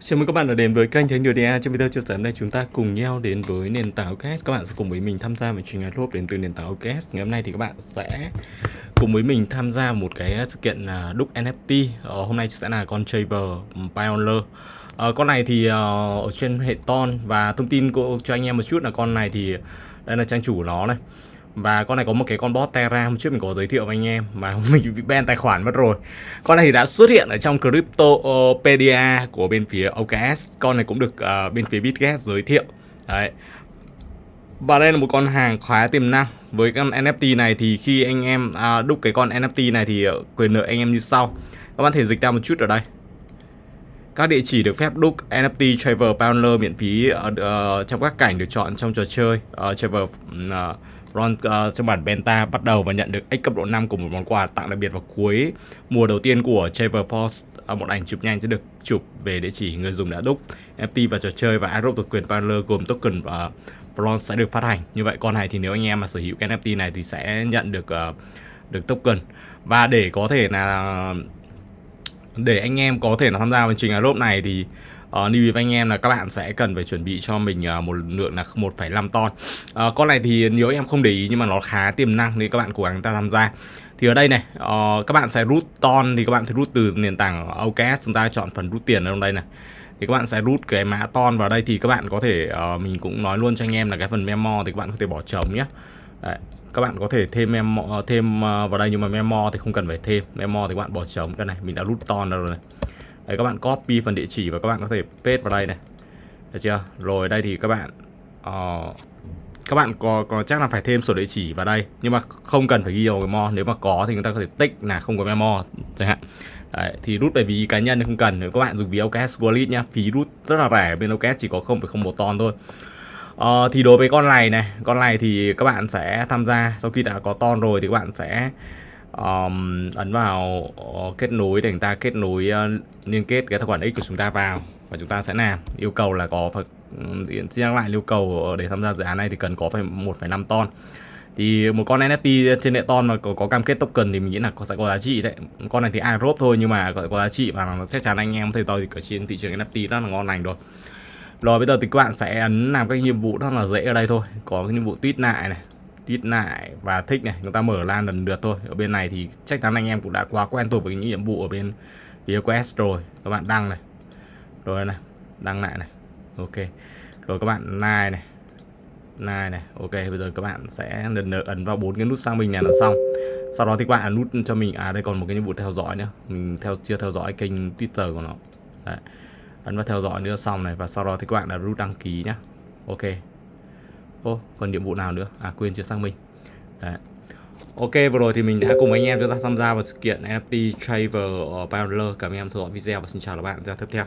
Chào mừng các bạn đã đến với kênh Thánh Điều DA Trong video chia sẻ hôm nay chúng ta cùng nhau đến với nền tảng OKS Các bạn sẽ cùng với mình tham gia một trình live đến từ nền tảng OKS Ngày hôm nay thì các bạn sẽ cùng với mình tham gia một cái sự kiện là đúc NFT ờ, Hôm nay sẽ là con Chaver Pioneer ờ, Con này thì ờ, ở trên hệ Ton Và thông tin của, cho anh em một chút là con này thì đây là trang chủ của nó này và con này có một cái con bot Terra hôm trước mình có giới thiệu với anh em mà mình bị ban tài khoản mất rồi con này thì đã xuất hiện ở trong Cryptopedia của bên phía OKS con này cũng được uh, bên phía Bitget giới thiệu đấy và đây là một con hàng khá tiềm năng với con NFT này thì khi anh em à, đúc cái con NFT này thì ờ, quyền lợi anh em như sau các bạn thể dịch ra một chút ở đây các địa chỉ được phép đúc NFT Traver Pounder miễn phí ở, uh, trong các cảnh được chọn trong trò chơi uh, Traver uh, Ron uh, trong bản beta bắt đầu và nhận được X cấp độ 5 của một món quà tặng đặc biệt vào cuối mùa đầu tiên của Trevor Force. Ờ, một ảnh chụp nhanh sẽ được chụp về địa chỉ người dùng đã đúc. NFT và trò chơi và Aerobe thuộc quyền Parler gồm token và uh, Bronze sẽ được phát hành. Như vậy con này thì nếu anh em mà sở hữu cái NFT này thì sẽ nhận được uh, được token và để có thể là để anh em có thể là tham gia vào trình Aerobe này thì uh, lưu ý với anh em là các bạn sẽ cần phải chuẩn bị cho mình uh, một lượng là 1,5 ton uh, con này thì nếu em không để ý nhưng mà nó khá tiềm năng nên các bạn cố gắng ta tham gia thì ở đây này uh, các bạn sẽ rút ton thì các bạn sẽ rút từ nền tảng OKS chúng ta chọn phần rút tiền ở trong đây này thì các bạn sẽ rút cái mã ton vào đây thì các bạn có thể uh, mình cũng nói luôn cho anh em là cái phần memo thì các bạn có thể bỏ trống nhé Đấy, các bạn có thể thêm em thêm vào đây nhưng mà memo thì không cần phải thêm memo thì các bạn bỏ trống cái này mình đã rút ton rồi này Đấy các bạn copy phần địa chỉ và các bạn có thể paste vào đây này. Được chưa? Rồi đây thì các bạn uh, các bạn có, có chắc là phải thêm sổ địa chỉ vào đây nhưng mà không cần phải ghi vào memo nếu mà có thì người ta có thể tích là không có memo chẳng hạn Đấy, thì rút về ví cá nhân thì không cần nếu các bạn dùng ví OKS Wallet nhá phí rút rất là rẻ bên OKS chỉ có 0,01 ton thôi ờ, thì đối với con này này con này thì các bạn sẽ tham gia sau khi đã có ton rồi thì các bạn sẽ um, ấn vào uh, kết nối để chúng ta kết nối uh, liên kết cái tài khoản X của chúng ta vào và chúng ta sẽ làm yêu cầu là có phải xin nhắc lại yêu cầu để tham gia dự án này thì cần có phải một năm ton thì một con NFT trên hệ ton mà có, có cam kết token thì mình nghĩ là có sẽ có giá trị đấy con này thì ai rốt thôi nhưng mà có, có giá trị và chắc chắn anh em thầy tôi thì ở trên thị trường NFT rất là ngon lành rồi rồi bây giờ thì các bạn sẽ ấn làm các nhiệm vụ rất là dễ ở đây thôi có cái nhiệm vụ tweet lại này tít lại và thích này chúng ta mở lan lần lượt thôi ở bên này thì chắc chắn anh em cũng đã quá quen thuộc với những nhiệm vụ ở bên phía quest rồi các bạn đăng này rồi này đăng lại này ok rồi các bạn like này like này ok bây giờ các bạn sẽ lần lượt ấn vào bốn cái nút sang mình này là xong sau đó thì các bạn ấn nút cho mình à đây còn một cái nhiệm vụ theo dõi nữa mình theo chưa theo dõi kênh twitter của nó Đấy. ấn vào theo dõi nữa xong này và sau đó thì các bạn là rút đăng ký nhá ok ô còn nhiệm vụ nào nữa à quên chưa xác minh đấy Ok, vừa rồi thì mình đã cùng anh em chúng ta tham gia vào sự kiện NFT Traver ở Pioneer. Cảm ơn em theo dõi video và xin chào các bạn ra tiếp theo.